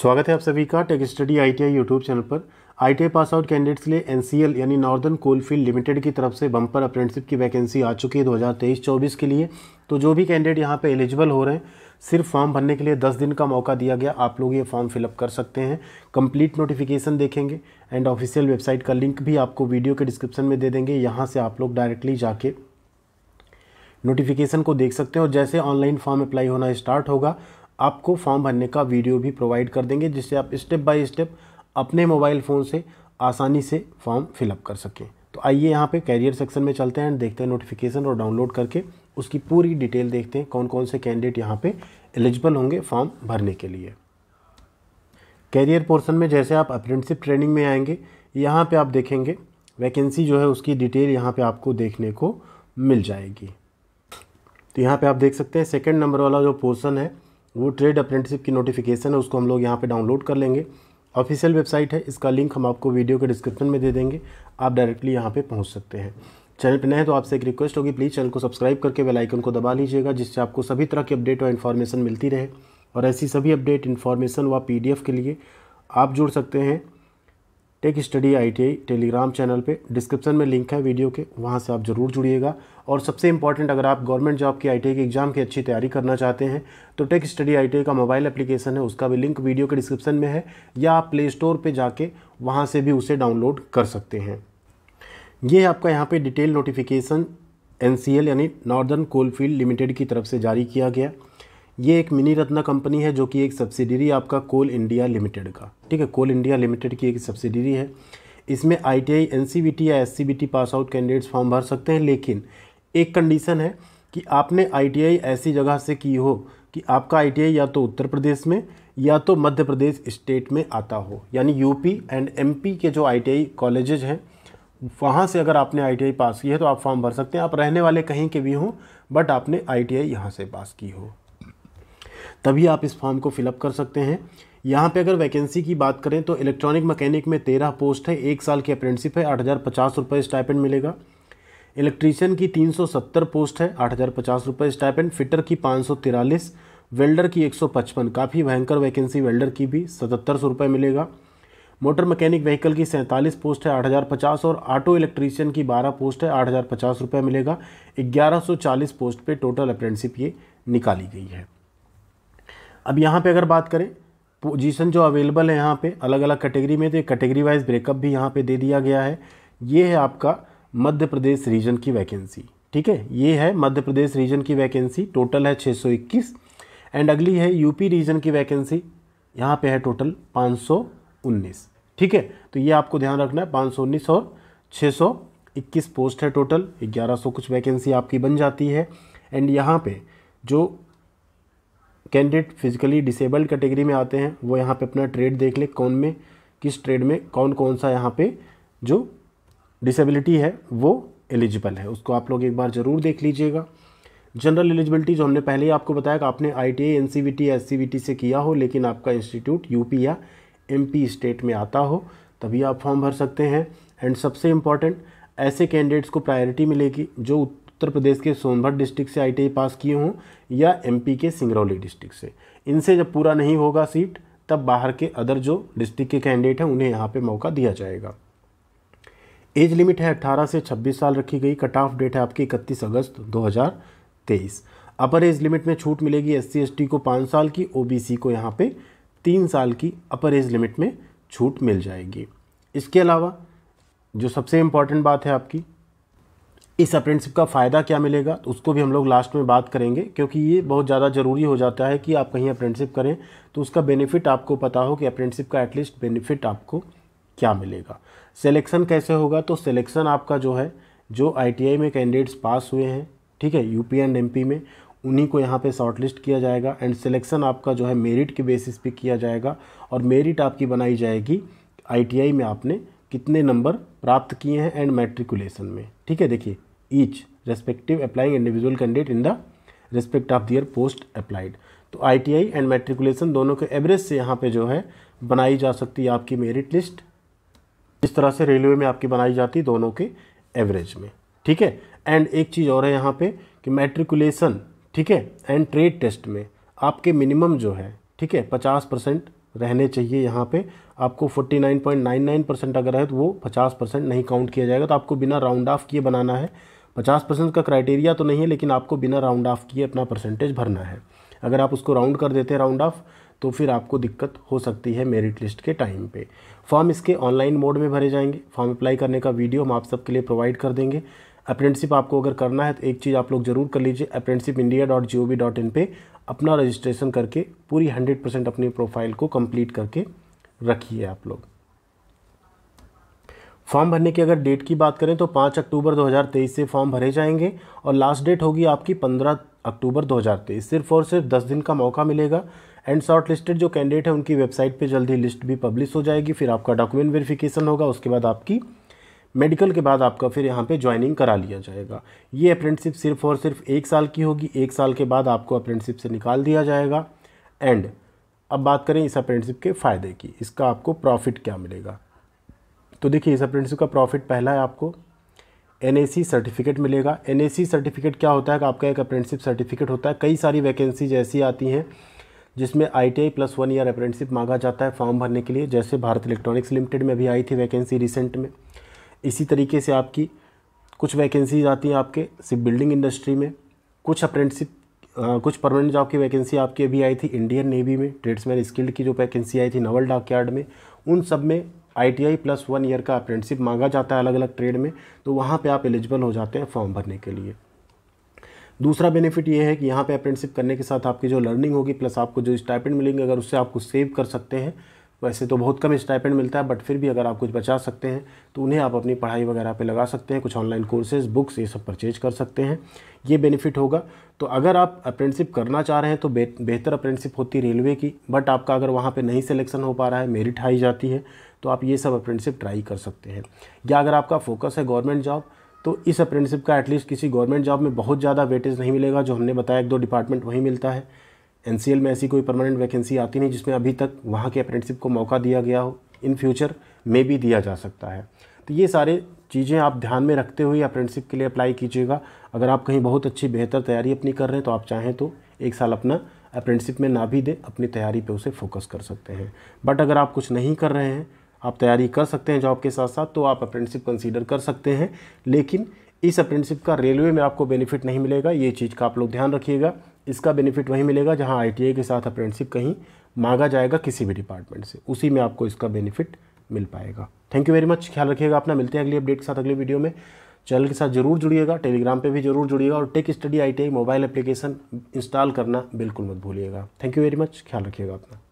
स्वागत है आप सभी का tech study ITI YouTube channel पर आईटीआई पास आउट कैंडिडेट्स के लिए एनसीएल यानी नॉर्दर्न कोलफील्ड लिमिटेड की तरफ से बम्पर अप्रेंटिसिप की वैकेंसी आ चुकी है 2023-24 के लिए तो जो भी कैंडिडेट यहाँ पे एलिजिबल हो रहे हैं सिर्फ फॉर्म भरने के लिए 10 दिन का मौका दिया गया आप लोग ये फॉर्म फिलअप कर सकते हैं कंप्लीट नोटिफिकेशन देखेंगे एंड ऑफिशियल वेबसाइट का लिंक भी आपको वीडियो के डिस्क्रिप्शन में दे देंगे यहाँ से आप लोग डायरेक्टली जाके नोटिफिकेशन को देख सकते हैं और जैसे ऑनलाइन फॉर्म अप्लाई होना स्टार्ट होगा आपको फॉर्म भरने का वीडियो भी प्रोवाइड कर देंगे जिससे आप स्टेप बाय स्टेप अपने मोबाइल फ़ोन से आसानी से फॉर्म फिलअप कर सकें तो आइए यहाँ पे कैरियर सेक्शन में चलते हैं देखते हैं नोटिफिकेशन और डाउनलोड करके उसकी पूरी डिटेल देखते हैं कौन कौन से कैंडिडेट यहाँ पर एलिजिबल होंगे फॉर्म भरने के लिए कैरियर पोर्सन में जैसे आप अप्रेंटिसिप ट्रेनिंग में आएंगे यहाँ पर आप देखेंगे वैकेंसी जो है उसकी डिटेल यहाँ पर आपको देखने को मिल जाएगी तो यहाँ पे आप देख सकते हैं सेकंड नंबर वाला जो पोर्सन है वो ट्रेड अप्रेंटिसिप की नोटिफिकेशन है उसको हम लोग यहाँ पे डाउनलोड कर लेंगे ऑफिशियल वेबसाइट है इसका लिंक हम आपको वीडियो के डिस्क्रिप्शन में दे देंगे आप डायरेक्टली यहाँ पे पहुँच सकते हैं चैनल पर नए तो आपसे एक रिक्वेस्ट होगी प्लीज़ चैनल को सब्सक्राइब करके बेलाइकन को दबा लीजिएगा जिससे आपको सभी तरह की अपडेट और इन्फॉर्मेशन मिलती रहे और ऐसी सभी अपडेट इन्फॉर्मेशन व पी के लिए आप जुड़ सकते हैं tech study ITI Telegram channel पे डिस्क्रिप्शन में लिंक है वीडियो के वहाँ से आप ज़रूर जुड़िएगा और सबसे इंपॉर्टेंट अगर आप गवर्नमेंट जॉब की आई के एग्ज़ाम की अच्छी तैयारी करना चाहते हैं तो टेक स्टडी आई का मोबाइल एप्लीकेशन है उसका भी लिंक वीडियो के डिस्क्रिप्शन में है या आप प्ले स्टोर पर जाके वहाँ से भी उसे डाउनलोड कर सकते हैं ये आपका यहाँ पर डिटेल नोटिफिकेशन एन यानी नॉर्दर्न कोलफील्ड लिमिटेड की तरफ से जारी किया गया ये एक मिनी रत्ना कंपनी है जो कि एक सब्सिडरी आपका कोल इंडिया लिमिटेड का ठीक है कोल इंडिया लिमिटेड की एक सब्सिडरी है इसमें I T I N C V T या S C V T pass out candidates form भर सकते हैं लेकिन एक कंडीशन है कि आपने आई टी आई ऐसी जगह से की हो कि आपका आई टी आई या तो उत्तर प्रदेश में या तो मध्य प्रदेश स्टेट में आता हो यानी यूपी एंड एमपी के जो आई टी आई कॉलेजेज हैं वहाँ से अगर आपने आई पास की है तो आप फॉर्म भर सकते हैं आप रहने वाले कहीं के भी हों बट आपने आई टी यहाँ से पास की हो तभी आप इस फॉर्म को फिलअप कर सकते हैं यहाँ पे अगर वैकेंसी की बात करें तो इलेक्ट्रॉनिक मैकेनिक में तेरह पोस्ट है एक साल की अप्रेंटिसिप है आठ हज़ार पचास रुपये स्टाइपेंड मिलेगा इलेक्ट्रीशियन की तीन सौ सत्तर पोस्ट है आठ हज़ार पचास रुपये स्टाइपेंड फिटर की पाँच सौ तिरालीस वेल्डर की एक सौ पचपन काफ़ी भयंकर वैकेंसी वेल्डर की भी सतहत्तर सौ रुपये मिलेगा मोटर मैकेनिक व्हीकल की सैंतालीस पोस्ट है आठ हज़ार पचास और ऑटो इलेक्ट्रीशियन की बारह पोस्ट है आठ हज़ार पचास रुपये मिलेगा ग्यारह सौ चालीस पोस्ट पर टोटल अप्रेंटिसिप ये निकाली गई है अब यहाँ पे अगर बात करें पोजीशन जो अवेलेबल है यहाँ पे अलग अलग कैटेगरी में तो ये कैटेगरी वाइज ब्रेकअप भी यहाँ पे दे दिया गया है ये है आपका मध्य प्रदेश रीजन की वैकेंसी ठीक है ये है मध्य प्रदेश रीजन की वैकेंसी टोटल है 621 एंड अगली है यूपी रीजन की वैकेंसी यहाँ पे है टोटल 519 ठीक है तो ये आपको ध्यान रखना है पाँच और छः पोस्ट है टोटल ग्यारह कुछ वैकेंसी आपकी बन जाती है एंड यहाँ पर जो कैंडिडेट फिजिकली डिसेबल्ड कैटेगरी में आते हैं वो यहाँ पे अपना ट्रेड देख ले कौन में किस ट्रेड में कौन कौन सा यहाँ पे जो डिसेबिलिटी है वो एलिजिबल है उसको आप लोग एक बार ज़रूर देख लीजिएगा जनरल एलिजिबिलिटी जो हमने पहले ही आपको बताया कि आपने I T N C V T S C T से किया हो लेकिन आपका इंस्टीट्यूट यूपी या एम स्टेट में आता हो तभी आप फॉर्म भर सकते हैं एंड सबसे इम्पॉर्टेंट ऐसे कैंडिडेट्स को प्रायोरिटी मिलेगी जो उत्तर प्रदेश के सोनभद्र डिस्ट्रिक्ट से आईटीआई पास किए हों या एमपी के सिंगरौली डिस्ट्रिक्ट से इनसे जब पूरा नहीं होगा सीट तब बाहर के अदर जो डिस्ट्रिक्ट के कैंडिडेट हैं उन्हें यहाँ पर मौका दिया जाएगा एज लिमिट है 18 से 26 साल रखी गई कट ऑफ डेट है आपकी 31 अगस्त 2023 अपर एज लिमिट में छूट मिलेगी एस सी को पाँच साल की ओबीसी को यहाँ पे तीन साल की अपर एज लिमिट में छूट मिल जाएगी इसके अलावा जो सबसे इम्पॉर्टेंट बात है आपकी इस अप्रेंटिसशिप का फ़ायदा क्या मिलेगा तो उसको भी हम लोग लास्ट में बात करेंगे क्योंकि ये बहुत ज़्यादा ज़रूरी हो जाता है कि आप कहीं अप्रेंटिसशिप करें तो उसका बेनिफिट आपको पता हो कि अप्रेंटिसशिप का एटलीस्ट बेनिफिट आपको क्या मिलेगा सिलेक्शन कैसे होगा तो सिलेक्शन आपका जो है जो आई में कैंडिडेट्स पास हुए हैं ठीक है यू एंड एम में उन्हीं को यहाँ पे शॉर्टलिस्ट किया जाएगा एंड सिलेक्शन आपका जो है मेरिट के बेसिस पे किया जाएगा और मेरिट आपकी बनाई जाएगी आईटीआई में आपने कितने नंबर प्राप्त किए हैं एंड मैट्रिकुलेशन में ठीक है देखिए each respective applying individual candidate in the respect of their post applied तो आई एंड मेट्रिकुलेशन दोनों के एवरेज से यहाँ पे जो है बनाई जा सकती है आपकी मेरिट लिस्ट इस तरह से रेलवे में आपकी बनाई जाती है दोनों के एवरेज में ठीक है एंड एक चीज़ और है यहाँ पे कि मेट्रिकुलेशन ठीक है एंड ट्रेड टेस्ट में आपके मिनिमम जो है ठीक है पचास परसेंट रहने चाहिए यहाँ पे आपको 49.99 परसेंट अगर है तो वो 50 परसेंट नहीं काउंट किया जाएगा तो आपको बिना राउंड ऑफ किए बनाना है पचास परसेंट का क्राइटेरिया तो नहीं है लेकिन आपको बिना राउंड ऑफ किए अपना परसेंटेज भरना है अगर आप उसको राउंड कर देते हैं राउंड ऑफ तो फिर आपको दिक्कत हो सकती है मेरिट लिस्ट के टाइम पे फॉर्म इसके ऑनलाइन मोड में भरे जाएंगे फॉर्म अप्लाई करने का वीडियो हम आप सबके लिए प्रोवाइड कर देंगे अप्रेंटिसिप आपको अगर करना है तो एक चीज़ आप लोग जरूर कर लीजिए apprenticeship India dot G O V dot in पर अपना रजिस्ट्रेशन करके पूरी हंड्रेड परसेंट अपनी प्रोफाइल को कंप्लीट करके रखिए आप लोग फॉर्म भरने की अगर डेट की बात करें तो पाँच अक्टूबर 2023 से फॉर्म भरे जाएंगे और लास्ट डेट होगी आपकी पंद्रह अक्टूबर 2023 सिर्फ और सिर्फ दस दिन का मौका मिलेगा एंड शॉर्ट लिस्टेड जो कैंडिडेट है उनकी वेबसाइट पे जल्दी लिस्ट भी पब्लिश हो जाएगी फिर आपका डॉक्यूमेंट वेरिफिकेशन होगा उसके बाद आपकी मेडिकल के बाद आपका फिर यहाँ पे ज्वाइनिंग करा लिया जाएगा ये अप्रेंटशिप सिर्फ और सिर्फ एक साल की होगी एक साल के बाद आपको अप्रेंटशिप से निकाल दिया जाएगा एंड अब बात करें इस अप्रेंटशिप के फ़ायदे की इसका आपको प्रॉफिट क्या मिलेगा तो देखिए इस अप्रेंटिस का प्रॉफिट पहला है आपको एन सर्टिफिकेट मिलेगा एन सर्टिफिकेट क्या होता है कि आपका एक अप्रेंटिसिप सर्टिफिकेट होता है कई सारी वैकेंसीज ऐसी आती हैं जिसमें I plus one year apprenticeship मांगा जाता है फॉर्म भरने के लिए जैसे भारत इलेक्ट्रॉनिक्स लिमिटेड में भी आई थी वैकेंसी रिसेंट में इसी तरीके से आपकी कुछ वैकेंसीज आती हैं आपके सिर्फ बिल्डिंग इंडस्ट्री में कुछ अप्रेंटिसिप कुछ परमानेंट जॉब की वैकेंसी आपकी अभी आई थी इंडियन नेवी में ट्रेड्समैन स्किल्ड की जो वैकेंसी आई थी नवल डाक में उन सब में आई प्लस वन ईयर का अप्रेंटिसिप मांगा जाता है अलग अलग ट्रेड में तो वहाँ पे आप एलिजिबल हो जाते हैं फॉर्म भरने के लिए दूसरा बेनिफिट ये है कि यहाँ पे अप्रेंटिसिप करने के साथ आपकी जो लर्निंग होगी प्लस आपको जो स्टाइपेंड मिलेंगे अगर उससे आपको सेव कर सकते हैं वैसे तो बहुत कम स्टाइपेंड मिलता है बट फिर भी अगर आप कुछ बचा सकते हैं तो उन्हें आप अपनी पढ़ाई वगैरह पे लगा सकते हैं कुछ ऑनलाइन कोर्सेज बुक्स ये सब परचेज कर सकते हैं ये बेनिफिट होगा तो अगर आप अप्रेंटिसिप करना चाह रहे हैं तो बेहतर अप्रेंटिसिप होती रेलवे की बट आपका अगर वहाँ पर नहीं सिलेक्शन हो पा रहा है मेरिट हाई जाती है तो आप ये सब अप्रेंटिसिप ट्राई कर सकते हैं या अगर आपका फोकस है गवर्नमेंट जॉब तो इस अप्रेंटिसिप का एटलीस्ट किसी गवर्नमेंट जॉब में बहुत ज़्यादा वेटेज नहीं मिलेगा जो हमने बताया एक दो डिपार्टमेंट वहीं मिलता है एन में ऐसी कोई परमानेंट वैकेंसी आती नहीं जिसमें अभी तक वहाँ के अप्रेंटिसिप को मौका दिया गया हो इन फ्यूचर में भी दिया जा सकता है तो ये सारे चीज़ें आप ध्यान में रखते हुए अप्रेंटिसिप के लिए अप्लाई कीजिएगा अगर आप कहीं बहुत अच्छी बेहतर तैयारी अपनी कर रहे हैं तो आप चाहें तो एक साल अपना अप्रेंटिसिप में ना भी दें अपनी तैयारी पे उसे फोकस कर सकते हैं बट अगर आप कुछ नहीं कर रहे हैं आप तैयारी कर सकते हैं जॉब के साथ साथ तो आप अप्रेंटिसिप कंसीडर कर सकते हैं लेकिन इस अप्रेंटिसिप का रेलवे में आपको बेनिफिट नहीं मिलेगा ये चीज़ का आप लोग ध्यान रखिएगा इसका बेनिफिट वहीं मिलेगा जहाँ आई के साथ अप्रेंटिसिप कहीं मांगा जाएगा किसी भी डिपार्टमेंट से उसी में आपको इसका बेनिफिट मिल पाएगा थैंक यू वेरी मच ख्याल रखिएगा अपना मिलते हैं अगली अपडेट के साथ अगले वीडियो में चैनल के साथ जरूर जुड़िएगा टेलीग्राम पे भी जरूर जुड़िएगा और tech study ITI mobile application install करना बिल्कुल मत भूलिएगा थैंक यू वेरी मच ख्याल रखिएगा अपना